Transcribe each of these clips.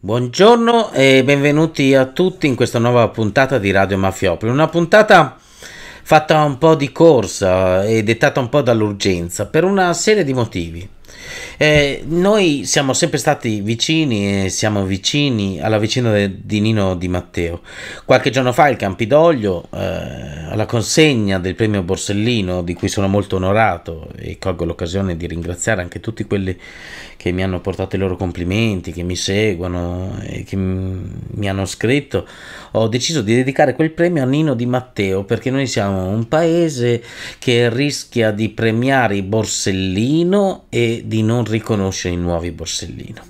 Buongiorno e benvenuti a tutti in questa nuova puntata di Radio Mafiopoli. Una puntata fatta un po' di corsa e dettata un po' dall'urgenza per una serie di motivi. Eh, noi siamo sempre stati vicini e siamo vicini alla vicina de, di Nino Di Matteo. Qualche giorno fa il Campidoglio, eh, alla consegna del premio Borsellino, di cui sono molto onorato e colgo l'occasione di ringraziare anche tutti quelli che mi hanno portato i loro complimenti, che mi seguono e che mi hanno scritto, ho deciso di dedicare quel premio a Nino Di Matteo perché noi siamo un paese che rischia di premiare Borsellino e di non riconoscere i nuovi Borsellino.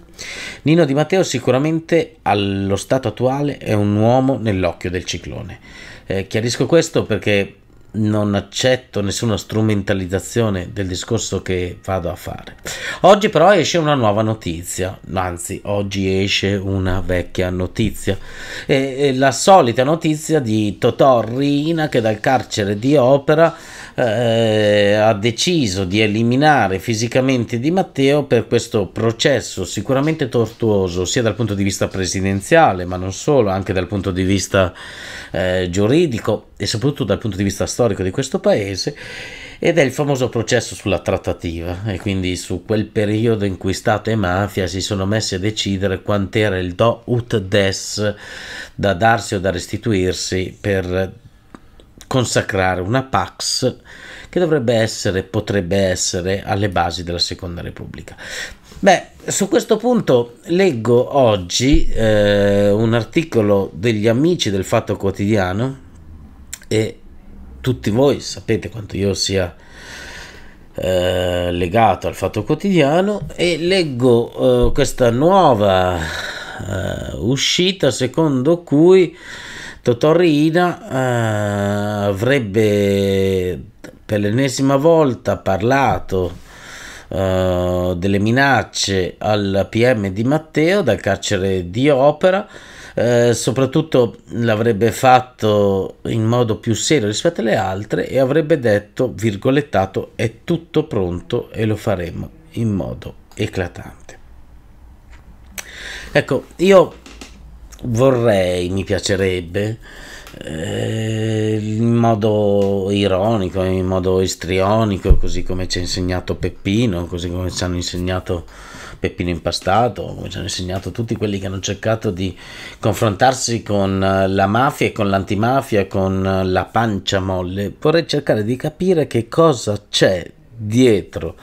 Nino Di Matteo sicuramente allo stato attuale è un uomo nell'occhio del ciclone. Eh, chiarisco questo perché non accetto nessuna strumentalizzazione del discorso che vado a fare. Oggi però esce una nuova notizia, anzi oggi esce una vecchia notizia, e, e la solita notizia di Totò Rina che dal carcere di Opera eh, ha deciso di eliminare fisicamente Di Matteo per questo processo sicuramente tortuoso sia dal punto di vista presidenziale ma non solo, anche dal punto di vista eh, giuridico e soprattutto dal punto di vista storico di questo paese ed è il famoso processo sulla trattativa e quindi su quel periodo in cui Stato e mafia si sono messi a decidere quant'era il do ut des da darsi o da restituirsi per consacrare una pax che dovrebbe essere, potrebbe essere alle basi della seconda repubblica. Beh, su questo punto leggo oggi eh, un articolo degli amici del Fatto Quotidiano e tutti voi sapete quanto io sia eh, legato al fatto quotidiano e leggo eh, questa nuova eh, uscita secondo cui Totò Totorina eh, avrebbe per l'ennesima volta parlato eh, delle minacce al PM di Matteo dal carcere di Opera eh, soprattutto l'avrebbe fatto in modo più serio rispetto alle altre e avrebbe detto, virgolettato, è tutto pronto e lo faremo in modo eclatante. Ecco, io vorrei, mi piacerebbe, eh, in modo ironico, in modo istrionico, così come ci ha insegnato Peppino, così come ci hanno insegnato Peppino Impastato, come ci hanno insegnato tutti quelli che hanno cercato di confrontarsi con eh, la mafia e con l'antimafia, con eh, la pancia molle, vorrei cercare di capire che cosa c'è dietro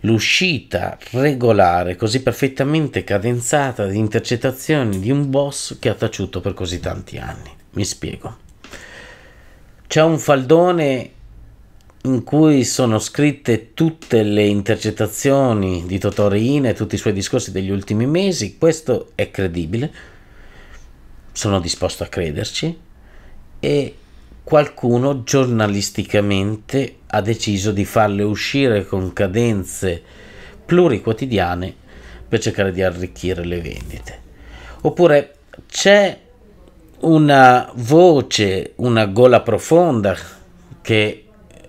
l'uscita regolare, così perfettamente cadenzata di intercettazioni di un boss che ha taciuto per così tanti anni. Mi spiego. C'è un faldone in cui sono scritte tutte le intercettazioni di Totò Riina e tutti i suoi discorsi degli ultimi mesi. Questo è credibile, sono disposto a crederci e qualcuno giornalisticamente ha deciso di farle uscire con cadenze pluriquotidiane per cercare di arricchire le vendite. Oppure c'è una voce, una gola profonda che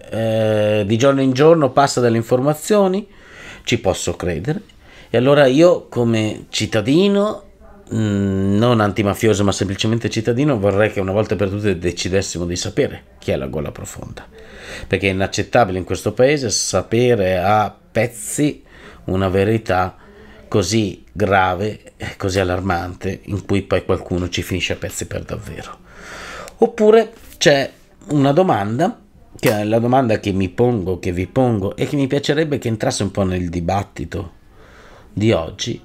eh, di giorno in giorno passa delle informazioni, ci posso credere. E allora io come cittadino, mh, mm, non antimafioso ma semplicemente cittadino, vorrei che una volta per tutte decidessimo di sapere chi è la gola profonda. Perché è inaccettabile in questo paese sapere a pezzi una verità così grave, così allarmante, in cui poi qualcuno ci finisce a pezzi per davvero. Oppure c'è una domanda che è la domanda che mi pongo, che vi pongo e che mi piacerebbe che entrasse un po' nel dibattito di oggi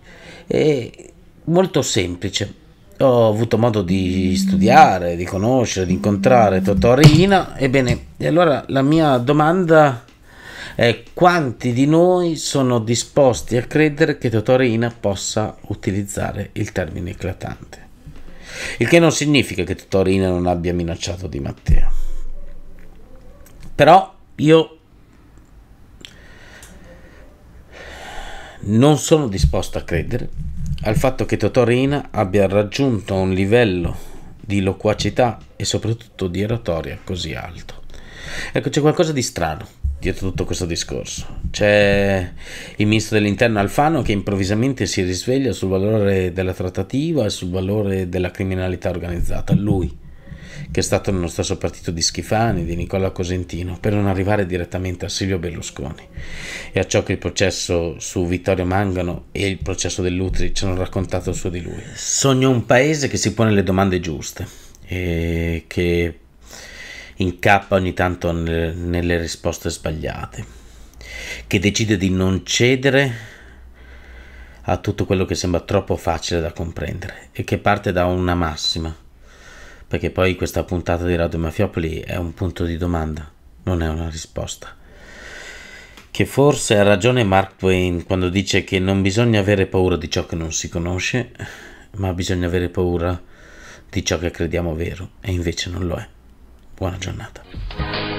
è molto semplice. Ho avuto modo di studiare, di conoscere, di incontrare Totò Reina. Ebbene, e allora la mia domanda è quanti di noi sono disposti a credere che Totò Reina possa utilizzare il termine eclatante? Il che non significa che Totò Reina non abbia minacciato Di Matteo. Però io non sono disposto a credere al fatto che Totorina abbia raggiunto un livello di loquacità e soprattutto di oratoria così alto. Ecco, c'è qualcosa di strano dietro tutto questo discorso. C'è il ministro dell'interno Alfano che improvvisamente si risveglia sul valore della trattativa e sul valore della criminalità organizzata. Lui, che è stato nello stesso partito di Schifani, di Nicola Cosentino, per non arrivare direttamente a Silvio Berlusconi. E a ciò che il processo su Vittorio Mangano e il processo dell'Utri ci hanno raccontato su di lui. Sogno un paese che si pone le domande giuste e che incappa ogni tanto nelle risposte sbagliate, che decide di non cedere a tutto quello che sembra troppo facile da comprendere e che parte da una massima, perché poi questa puntata di Radio Mafiopoli è un punto di domanda, non è una risposta. Che forse ha ragione Mark Twain quando dice che non bisogna avere paura di ciò che non si conosce, ma bisogna avere paura di ciò che crediamo vero e invece non lo è. Buona giornata.